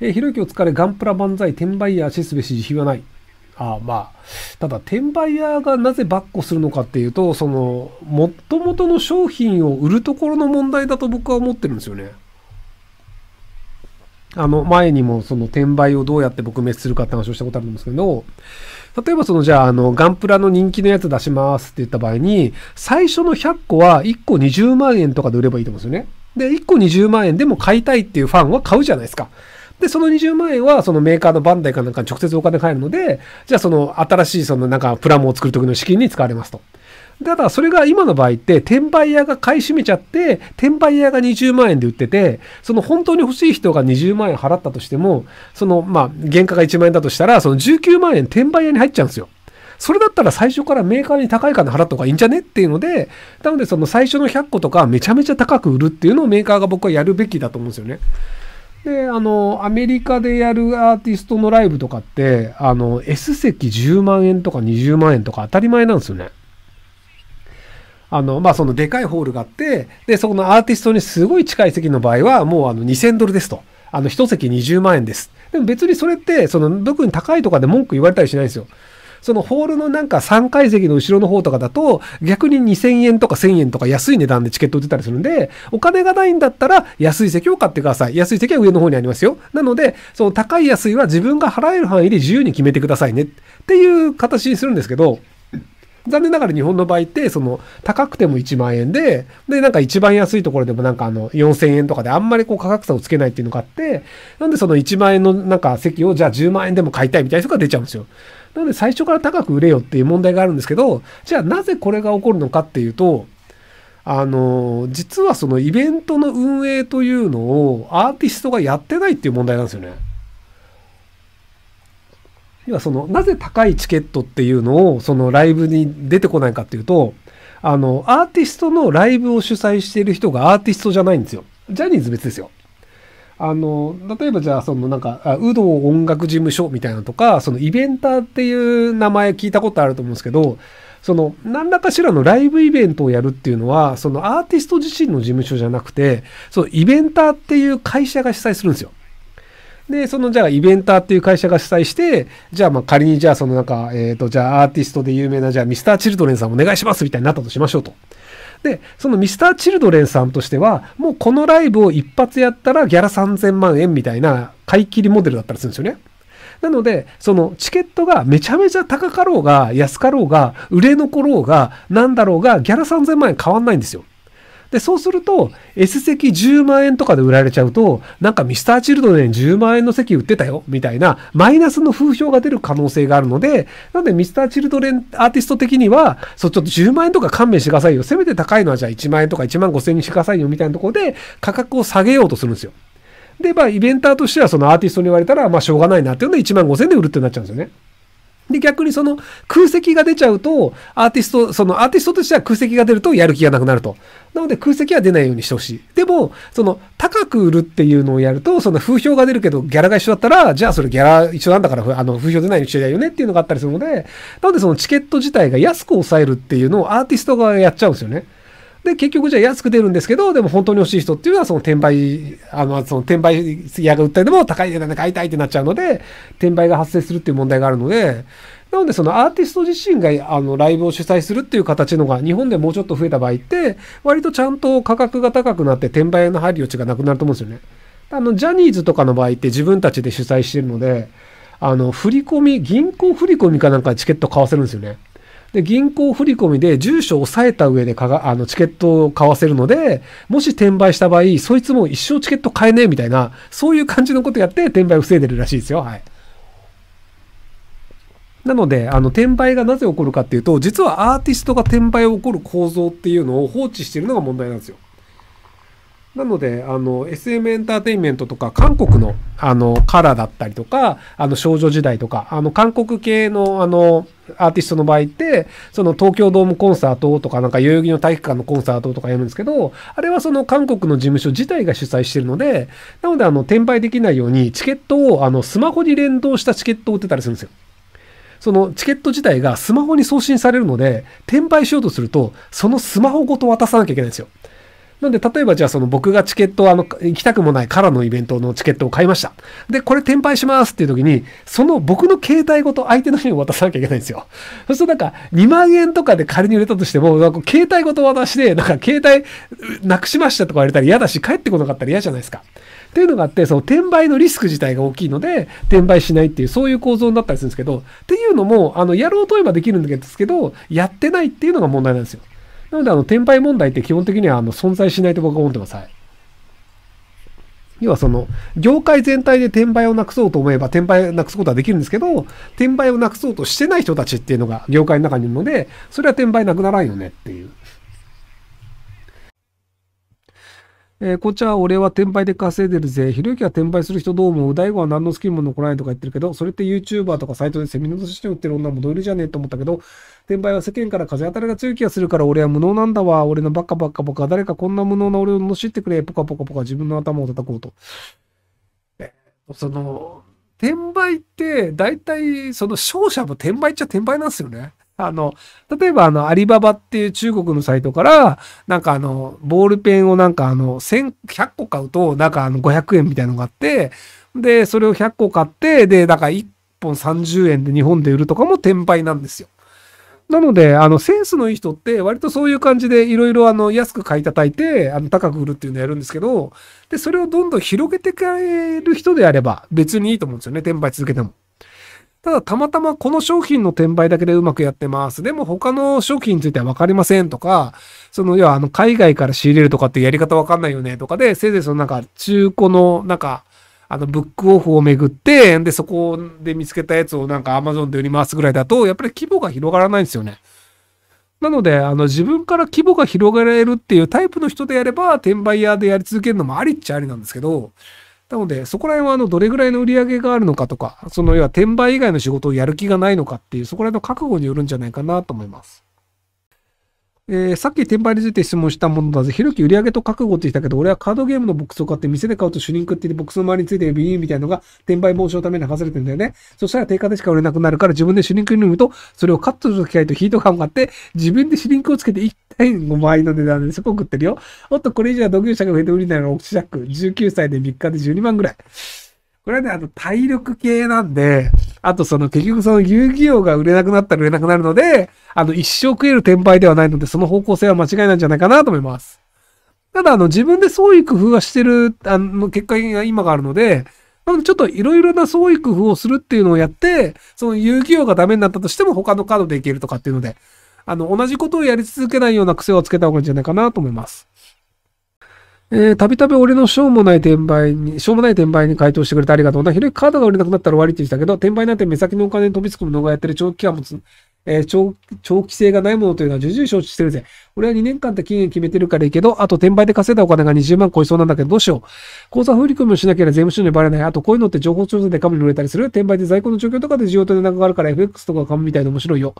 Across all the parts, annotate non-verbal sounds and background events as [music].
えー、ひろゆきお疲れ、ガンプラ万歳、転売ヤー、シスベシ、慈悲はない。あまあ、ただ、転売ヤーがなぜバッコするのかっていうと、その、もともとの商品を売るところの問題だと僕は思ってるんですよね。あの、前にもその転売をどうやって撲滅するかって話をしたことあるんですけど、例えばそのじゃあ、あの、ガンプラの人気のやつ出しますって言った場合に、最初の100個は1個20万円とかで売ればいいと思うんですよね。で、1個20万円でも買いたいっていうファンは買うじゃないですか。で、その20万円は、そのメーカーのバンダイかなんかに直接お金返るので、じゃあその新しいそのなんかプラモを作る時の資金に使われますと。ただ、それが今の場合って、転売屋が買い占めちゃって、転売屋が20万円で売ってて、その本当に欲しい人が20万円払ったとしても、その、まあ、原価が1万円だとしたら、その19万円転売屋に入っちゃうんですよ。それだったら最初からメーカーに高い金払った方がいいんじゃねっていうので、なのでその最初の100個とかめちゃめちゃ高く売るっていうのをメーカーが僕はやるべきだと思うんですよね。で、あの、アメリカでやるアーティストのライブとかって、あの、S 席10万円とか20万円とか当たり前なんですよね。あの、まあ、そのでかいホールがあって、で、そこのアーティストにすごい近い席の場合は、もうあの2000ドルですと。あの、1席20万円です。でも別にそれって、その、特に高いとかで文句言われたりしないんですよ。そのホールのなんか3階席の後ろの方とかだと、逆に2000円とか1000円とか安い値段でチケット売ってたりするんで、お金がないんだったら安い席を買ってください。安い席は上の方にありますよ。なので、その高い安いは自分が払える範囲で自由に決めてくださいねっていう形にするんですけど、残念ながら日本の場合って、その、高くても1万円で、で、なんか一番安いところでもなんかあの、4000円とかであんまりこう価格差をつけないっていうのがあって、なんでその1万円のなんか席をじゃあ10万円でも買いたいみたいな人が出ちゃうんですよ。なんで最初から高く売れよっていう問題があるんですけど、じゃあなぜこれが起こるのかっていうと、あの、実はそのイベントの運営というのをアーティストがやってないっていう問題なんですよね。要はその、なぜ高いチケットっていうのを、そのライブに出てこないかっていうと、あの、アーティストのライブを主催している人がアーティストじゃないんですよ。ジャニーズ別ですよ。あの、例えばじゃあ、そのなんか、有働音楽事務所みたいなのとか、そのイベンターっていう名前聞いたことあると思うんですけど、その、何らかしらのライブイベントをやるっていうのは、そのアーティスト自身の事務所じゃなくて、そのイベンターっていう会社が主催するんですよ。で、そのじゃあイベンターっていう会社が主催して、じゃあまあ仮にじゃあそのなんか、えっ、ー、と、じゃあアーティストで有名なじゃあミスターチルドレンさんお願いしますみたいになったとしましょうと。で、そのミスターチルドレンさんとしては、もうこのライブを一発やったらギャラ3000万円みたいな買い切りモデルだったりするんですよね。なので、そのチケットがめちゃめちゃ高かろうが、安かろうが、売れ残ろうが、なんだろうが、ギャラ3000万円変わんないんですよ。で、そうすると、S 席10万円とかで売られちゃうと、なんかミスターチルドレン10万円の席売ってたよ、みたいな、マイナスの風評が出る可能性があるので、なんでミスターチルドレンアーティスト的には、そう、ちょっと10万円とか勘弁してくださいよ。せめて高いのはじゃあ1万円とか1万5千円にしてくださいよ、みたいなところで、価格を下げようとするんですよ。で、まあ、イベンターとしては、そのアーティストに言われたら、まあ、しょうがないなっていうので、1万5千円で売るってなっちゃうんですよね。で、逆にその空席が出ちゃうと、アーティスト、そのアーティストとしては空席が出るとやる気がなくなると。なので空席は出ないようにしてほしい。でも、その高く売るっていうのをやると、その風評が出るけどギャラが一緒だったら、じゃあそれギャラ一緒なんだから、あの風評出ないようにしてだよねっていうのがあったりするので、なのでそのチケット自体が安く抑えるっていうのをアーティストがやっちゃうんですよね。で、結局じゃあ安く出るんですけど、でも本当に欲しい人っていうのはその転売、あの、その転売屋が売ったりでも高い値段で買いたいってなっちゃうので、転売が発生するっていう問題があるので、なのでそのアーティスト自身があのライブを主催するっていう形のが日本でもうちょっと増えた場合って割とちゃんと価格が高くなって転売の入り余地がなくなると思うんですよね。あのジャニーズとかの場合って自分たちで主催してるのであの振り込み銀行振り込みかなんかチケット買わせるんですよね。で銀行振込で住所を押さえた上でかがあのチケットを買わせるのでもし転売した場合そいつも一生チケット買えねえみたいなそういう感じのことやって転売を防いでるらしいですよはい。なので、あの、転売がなぜ起こるかっていうと、実はアーティストが転売を起こる構造っていうのを放置してるのが問題なんですよ。なので、あの、SM エンターテインメントとか、韓国の、あの、カラーだったりとか、あの、少女時代とか、あの、韓国系の、あの、アーティストの場合って、その東京ドームコンサートとか、なんか代々木の体育館のコンサートとかやるんですけど、あれはその韓国の事務所自体が主催してるので、なので、あの、転売できないように、チケットを、あの、スマホに連動したチケットを売ってたりするんですよ。そのチケット自体がスマホに送信されるので、転売しようとすると、そのスマホごと渡さなきゃいけないんですよ。なんで、例えばじゃあその僕がチケット、あの、行きたくもないからのイベントのチケットを買いました。で、これ転売しますっていう時に、その僕の携帯ごと相手の人に渡さなきゃいけないんですよ。そうするとなんか、2万円とかで仮に売れたとしても、なんか携帯ごと渡して、なんか携帯なくしましたとか言われたら嫌だし、帰ってこなかったら嫌じゃないですか。っていうのがあって、その転売のリスク自体が大きいので、転売しないっていう、そういう構造になったりするんですけど、っていうのも、あの、やろうと言えばできるんですけど、やってないっていうのが問題なんですよ。なので、あの、転売問題って基本的には、あの、存在しないと僕は思ってます。はい。要はその、業界全体で転売をなくそうと思えば、転売をなくすことはできるんですけど、転売をなくそうとしてない人たちっていうのが業界の中にいるので、それは転売なくならんよねっていう。えー、こっちは俺は転売で稼いでるぜ。ひろゆきは転売する人どう思う大悟は何の好きも残らないとか言ってるけど、それって YouTuber とかサイトでセミナーとして売ってる女も同僚じゃねえと思ったけど、転売は世間から風当たりが強い気がするから俺は無能なんだわ。俺のバカバカバカ。誰かこんな無能な俺をしってくれ。ポカポカポカ自分の頭を叩こうと。その、転売って、大体、その勝者も転売っちゃ転売なんですよね。あの、例えばあの、アリババっていう中国のサイトから、なんかあの、ボールペンをなんかあの、100個買うと、なんかあの、500円みたいのがあって、で、それを100個買って、で、んか1本30円で日本で売るとかも転売なんですよ。なので、あの、センスのいい人って、割とそういう感じで、いろいろ、あの、安く買い叩いて、あの、高く売るっていうのをやるんですけど、で、それをどんどん広げてくれる人であれば、別にいいと思うんですよね、転売続けても。ただたまたまこの商品の転売だけでうまくやってます。でも他の商品についてはわかりませんとか、その要はあの海外から仕入れるとかってやり方わかんないよねとかで、せいぜいそのなんか中古のなんか、あのブックオフをめぐって、でそこで見つけたやつをなんか Amazon で売り回すぐらいだと、やっぱり規模が広がらないんですよね。なので、あの、自分から規模が広げられるっていうタイプの人であれば、転売屋でやり続けるのもありっちゃありなんですけど、なので、そこら辺はあのどれぐらいの売り上げがあるのかとか、その要は転売以外の仕事をやる気がないのかっていう、そこら辺の覚悟によるんじゃないかなと思います。えー、さっき転売について質問したものだぜ。ひろき売り上げと覚悟って言ったけど、俺はカードゲームのボックスを買って店で買うとシュリンクってボックスの周りについてるビーみたいなのが転売防止のために流されてるんだよね。そしたら定価でしか売れなくなるから自分でシュリンクに塗ると、それをカットする機械とヒート感ンを買って、自分でシュリンクをつけて一5 [laughs] 倍の値段でそこ食ってるよ。おっと、これ以上は同業者が増えて売りになのがオクシャック。19歳で3日で12万ぐらい。これはね、あの、体力系なんで、あとその、結局その遊戯王が売れなくなったら売れなくなるので、あの、一生食える転売ではないので、その方向性は間違いなんじゃないかなと思います。ただ、あの、自分で創意工夫はしてる、あの、結果が今があるので、ので、ちょっといろいろな創意工夫をするっていうのをやって、その遊戯王がダメになったとしても他のカードでいけるとかっていうので、あの、同じことをやり続けないような癖をつけた方がいいんじゃないかなと思います。えー、たびたび俺のしょうもない転売に、しょうもない転売に回答してくれてありがとうな。ひろゆきカードが売れなくなったら終わりって言ってたけど、転売なんて目先のお金に飛びつくものがやってる長期間もつ、えー、長長期性がないものというのは重々承知してるぜ。俺は2年間って期限決めてるからいいけど、あと転売で稼いだお金が20万超えそうなんだけど、どうしよう。口座振込をしなければ税務署にバレない。あとこういうのって情報調査で紙に売れたりする。転売で在庫の状況とかで需要と値段があるから FX とか紙みたいで面白いよ。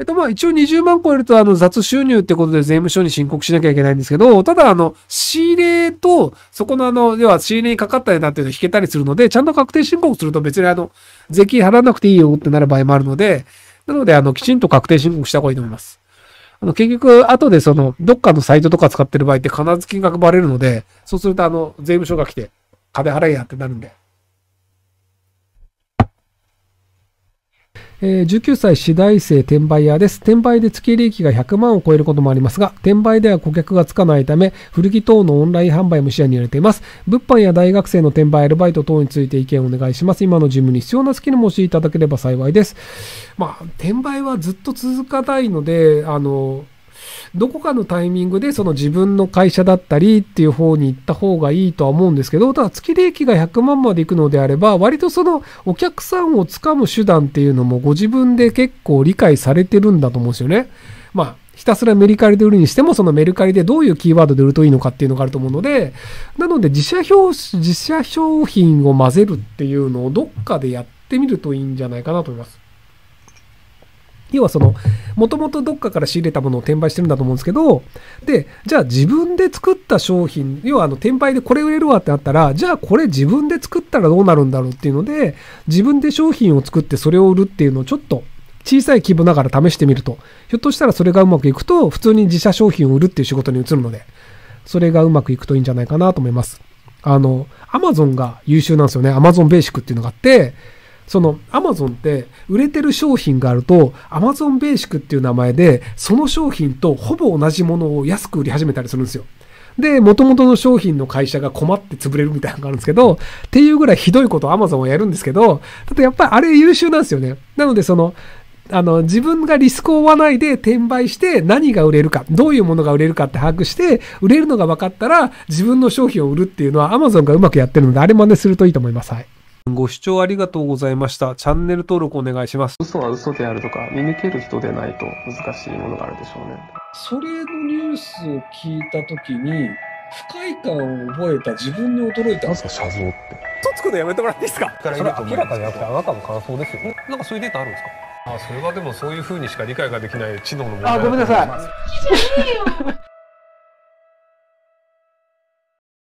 えっとまあ一応20万超えるとあの雑収入ってことで税務署に申告しなきゃいけないんですけど、ただあの仕入れとそこのあの、では仕入れにかかったよなっていうのを引けたりするので、ちゃんと確定申告すると別にあの税金払わなくていいよってなる場合もあるので、なのであのきちんと確定申告した方がいいと思います。あの結局後でそのどっかのサイトとか使ってる場合って必ず金額バレるので、そうするとあの税務署が来て金払えやってなるんで。えー、19歳次大生転売屋です。転売で月利益が100万を超えることもありますが、転売では顧客がつかないため、古着等のオンライン販売も視野に入れています。物販や大学生の転売、アルバイト等について意見をお願いします。今の事務に必要なスキルも教えていただければ幸いです。まあ、転売はずっと続かないので、あの、どこかのタイミングでその自分の会社だったりっていう方に行った方がいいとは思うんですけど、ただ月利益が100万まで行くのであれば、割とそのお客さんをつかむ手段っていうのもご自分で結構理解されてるんだと思うんですよね。まあ、ひたすらメルカリで売るにしても、そのメルカリでどういうキーワードで売るといいのかっていうのがあると思うので、なので自社表、自社商品を混ぜるっていうのをどっかでやってみるといいんじゃないかなと思います。要はその、もともとどっかから仕入れたものを転売してるんだと思うんですけど、で、じゃあ自分で作った商品、要はあの転売でこれ売れるわってなったら、じゃあこれ自分で作ったらどうなるんだろうっていうので、自分で商品を作ってそれを売るっていうのをちょっと小さい規模ながら試してみると、ひょっとしたらそれがうまくいくと、普通に自社商品を売るっていう仕事に移るので、それがうまくいくといいんじゃないかなと思います。あの、Amazon が優秀なんですよね。Amazon ベーシックっていうのがあって、その Amazon って売れてる商品があると Amazon ベーシックっていう名前でその商品とほぼ同じものを安く売り始めたりするんですよ。で、元々の商品の会社が困って潰れるみたいなのがあるんですけど、っていうぐらいひどいことア Amazon はやるんですけど、ただやっぱりあれ優秀なんですよね。なのでその、あの、自分がリスクを負わないで転売して何が売れるか、どういうものが売れるかって把握して、売れるのが分かったら自分の商品を売るっていうのは Amazon がうまくやってるので、あれ真似するといいと思います。はい。ご視聴ありがとうございました。チャンネル登録お願いします。嘘は嘘であるとか、見抜ける人でないと難しいものがあるでしょうね。それのニュースを聞いたときに、不快感を覚えた自分に驚いた。なすか、写像って。とつくのやめてもらっていいですかそれ明らかじゃなて、あなたの感想ですよなんかそういうデータあるんですかあそれはでもそういうふうにしか理解ができない知能の問題あごめんなさい。